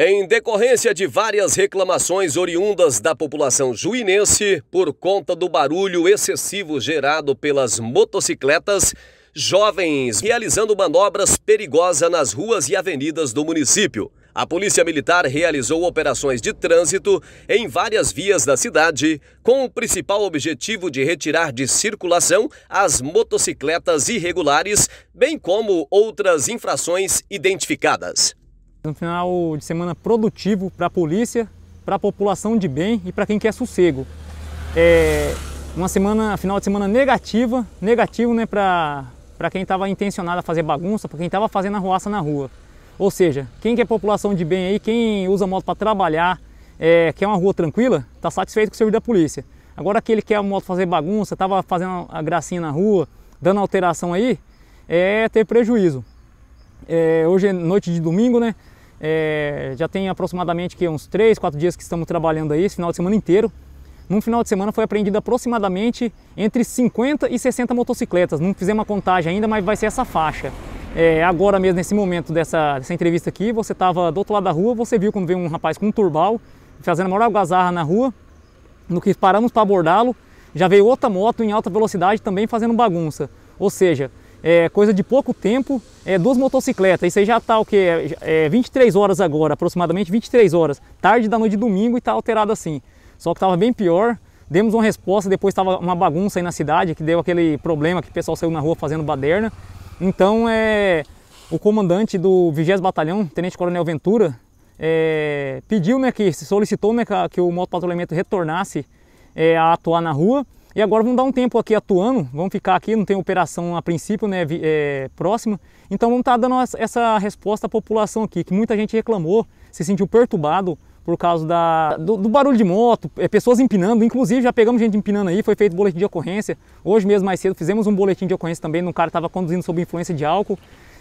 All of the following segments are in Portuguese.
Em decorrência de várias reclamações oriundas da população juinense por conta do barulho excessivo gerado pelas motocicletas, jovens realizando manobras perigosas nas ruas e avenidas do município. A Polícia Militar realizou operações de trânsito em várias vias da cidade, com o principal objetivo de retirar de circulação as motocicletas irregulares, bem como outras infrações identificadas. Um final de semana produtivo para a polícia, para a população de bem e para quem quer sossego. É uma semana, final de semana negativa, negativo né, para quem estava intencionado a fazer bagunça, para quem estava fazendo arruaça na rua. Ou seja, quem quer é população de bem aí, quem usa moto para trabalhar, é, quer uma rua tranquila, está satisfeito com o serviço da polícia. Agora aquele que quer a moto fazer bagunça, estava fazendo a gracinha na rua, dando alteração aí, é ter prejuízo. É, hoje é noite de domingo, né? É, já tem aproximadamente que, uns 3, 4 dias que estamos trabalhando aí, esse final de semana inteiro. Num final de semana foi apreendido aproximadamente entre 50 e 60 motocicletas. Não fizemos uma contagem ainda, mas vai ser essa faixa. É, agora mesmo, nesse momento dessa, dessa entrevista aqui, você estava do outro lado da rua, você viu como veio um rapaz com um turbal, fazendo a maior algazarra na rua. No que paramos para abordá-lo, já veio outra moto em alta velocidade também fazendo bagunça. Ou seja, é, coisa de pouco tempo, é, duas motocicletas. Isso aí já está o que? É, 23 é horas agora, aproximadamente 23 horas. Tarde da noite de domingo e está alterado assim. Só que estava bem pior. Demos uma resposta, depois estava uma bagunça aí na cidade, que deu aquele problema que o pessoal saiu na rua fazendo baderna. Então é, o comandante do 20 Batalhão, Tenente Coronel Ventura, é, pediu né, que solicitou né, que o motopatrulhamento retornasse é, a atuar na rua e agora vamos dar um tempo aqui atuando, vamos ficar aqui, não tem operação a princípio né, é, próxima. Então vamos estar tá dando essa resposta à população aqui, que muita gente reclamou, se sentiu perturbado por causa da, do, do, barulho de moto, é, pessoas empinando, inclusive já pegamos gente empinando aí, foi feito boletim de ocorrência. Hoje mesmo mais cedo fizemos um boletim de ocorrência também, um cara estava conduzindo sob influência de álcool.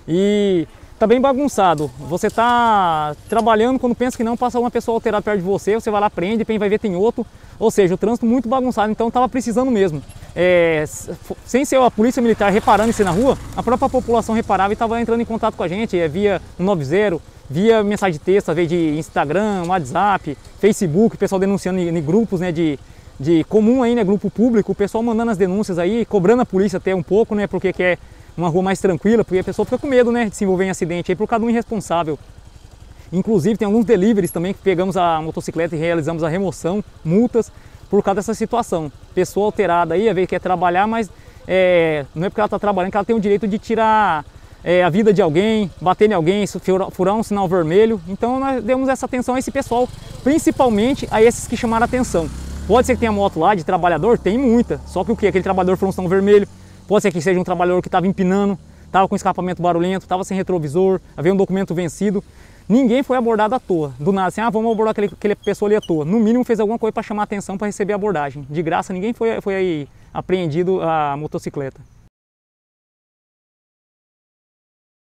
E tá bem bagunçado. Você tá trabalhando, quando pensa que não, passa uma pessoa alterada perto de você, você vai lá, prende, quem vai ver tem outro. Ou seja, o trânsito muito bagunçado, então tava precisando mesmo. É, sem ser a polícia militar reparando isso na rua, a própria população reparava e estava entrando em contato com a gente é, via 190, via mensagem de texto, via de Instagram, WhatsApp, Facebook, pessoal denunciando em, em grupos né, de, de comum aí, né, grupo público, o pessoal mandando as denúncias aí, cobrando a polícia até um pouco, né, porque quer uma rua mais tranquila, porque a pessoa fica com medo né, de se envolver em acidente aí por causa de um irresponsável. Inclusive tem alguns deliveries também que pegamos a motocicleta e realizamos a remoção, multas, por causa dessa situação. Pessoa alterada aí, a ver que quer trabalhar, mas é, não é porque ela está trabalhando que ela tem o direito de tirar é, a vida de alguém, bater em alguém, furar um sinal vermelho. Então nós demos essa atenção a esse pessoal, principalmente a esses que chamaram atenção. Pode ser que tenha moto lá de trabalhador? Tem muita. Só que o que? Aquele trabalhador furou um sinal vermelho, Pode ser que seja um trabalhador que estava empinando, estava com escapamento barulhento, estava sem retrovisor, havia um documento vencido. Ninguém foi abordado à toa. Do nada, assim, ah, vamos abordar aquele, aquele pessoa ali à toa. No mínimo fez alguma coisa para chamar atenção para receber a abordagem. De graça, ninguém foi, foi aí apreendido a motocicleta.